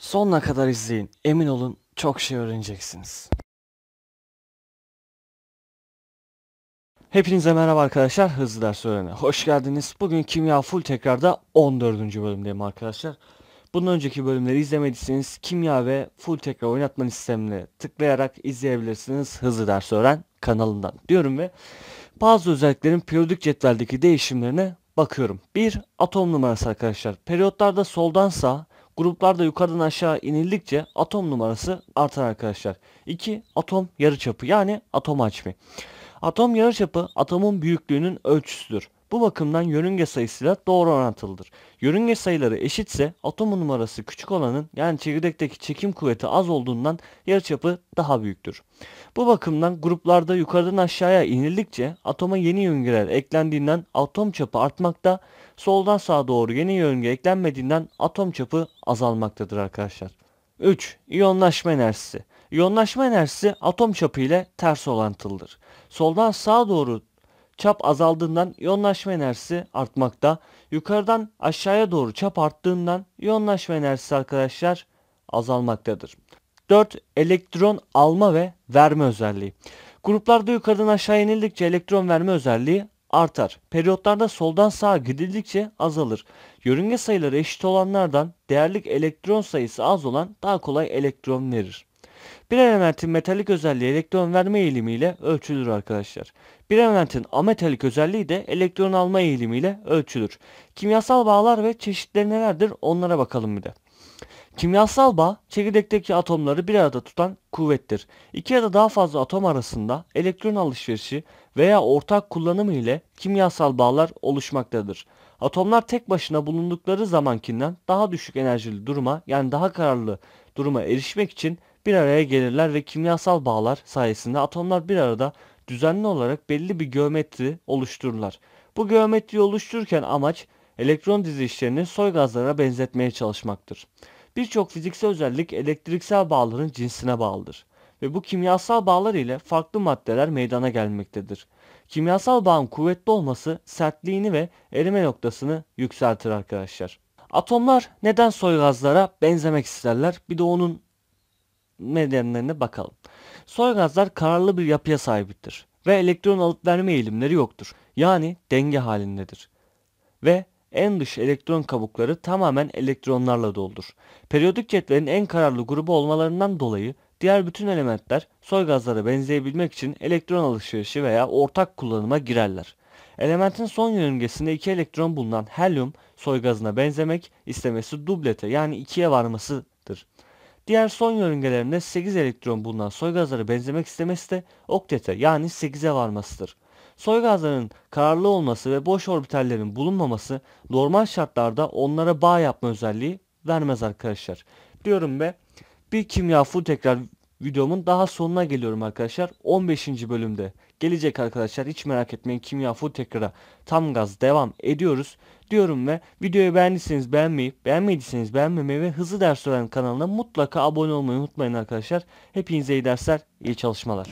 Sonuna kadar izleyin. Emin olun çok şey öğreneceksiniz. Hepinize merhaba arkadaşlar. Hızlı ders öğrene. Hoş geldiniz. Bugün kimya full tekrarda 14. bölümdeyim arkadaşlar. Bundan önceki bölümleri izlemediyseniz kimya ve full tekrar oynatma sistemini tıklayarak izleyebilirsiniz. Hızlı ders öğren kanalından diyorum ve bazı özelliklerin periyodik cetveldeki değişimlerine bakıyorum. Bir Atom numarası arkadaşlar. Periyotlarda soldan sağa Gruplarda yukarıdan aşağı inildikçe atom numarası artar arkadaşlar. 2. Atom yarıçapı yani atom hacmi. Atom yarıçapı atomun büyüklüğünün ölçüsüdür. Bu bakımdan yörünge sayısıyla doğru orantılıdır. Yörünge sayıları eşitse atomun numarası küçük olanın yani çekirdekteki çekim kuvveti az olduğundan yarıçapı daha büyüktür. Bu bakımdan gruplarda yukarıdan aşağıya inildikçe atoma yeni yörüngeler eklendiğinden atom çapı artmakta, soldan sağa doğru yeni yörünge eklenmediğinden atom çapı azalmaktadır arkadaşlar. 3. İyonlaşma enerjisi. İyonlaşma enerjisi atom çapı ile ters orantılıdır. Soldan sağa doğru çap azaldığından yoğunlaşma enerjisi artmakta. Yukarıdan aşağıya doğru çap arttığından yoğunlaşma enerjisi arkadaşlar azalmaktadır. 4. Elektron alma ve verme özelliği. Gruplarda yukarıdan aşağı inildikçe elektron verme özelliği artar. Periyotlarda soldan sağa gidildikçe azalır. Yörünge sayıları eşit olanlardan değerlik elektron sayısı az olan daha kolay elektron verir. Bir elementin metalik özelliği elektron verme eğilimiyle ölçülür arkadaşlar. Bir elementin ametalik özelliği de elektron alma eğilimiyle ölçülür. Kimyasal bağlar ve çeşitleri nelerdir onlara bakalım bir de. Kimyasal bağ, çekirdekteki atomları bir arada tutan kuvvettir. İki ya da daha fazla atom arasında elektron alışverişi veya ortak kullanımı ile kimyasal bağlar oluşmaktadır. Atomlar tek başına bulundukları zamankinden daha düşük enerjili duruma yani daha kararlı duruma erişmek için bir araya gelirler ve kimyasal bağlar sayesinde atomlar bir arada düzenli olarak belli bir geometri oluştururlar. Bu geometriyi oluştururken amaç elektron dizilişlerini soy gazlara benzetmeye çalışmaktır. Birçok fiziksel özellik elektriksel bağların cinsine bağlıdır ve bu kimyasal bağlar ile farklı maddeler meydana gelmektedir. Kimyasal bağın kuvvetli olması sertliğini ve erime noktasını yükseltir arkadaşlar. Atomlar neden soy gazlara benzemek isterler? Bir de onun nedenlerine bakalım. Soy gazlar kararlı bir yapıya sahiptir ve elektron alıp verme eğilimleri yoktur. Yani denge halindedir. Ve en dış elektron kabukları tamamen elektronlarla doldur. Periyodik cetvelin en kararlı grubu olmalarından dolayı diğer bütün elementler soy gazlara benzeyebilmek için elektron alışverişi veya ortak kullanıma girerler. Elementin son yörüngesinde iki elektron bulunan helyum soy gazına benzemek istemesi dublete yani ikiye varmasıdır. Diğer son yörüngelerinde 8 elektron bulunan gazları benzemek istemesi de oktete yani 8'e varmasıdır. Soygazların kararlı olması ve boş orbitallerin bulunmaması normal şartlarda onlara bağ yapma özelliği vermez arkadaşlar. Diyorum ve bir kimya full tekrar videomun daha sonuna geliyorum arkadaşlar. 15. bölümde gelecek arkadaşlar. Hiç merak etmeyin kimya full tekrara tam gaz devam ediyoruz diyorum ve videoyu beğendiyseniz beğenmeyi, beğenmediyseniz beğenmemeyi ve Hızlı Ders Öğren kanalına mutlaka abone olmayı unutmayın arkadaşlar. Hepinize iyi dersler, iyi çalışmalar.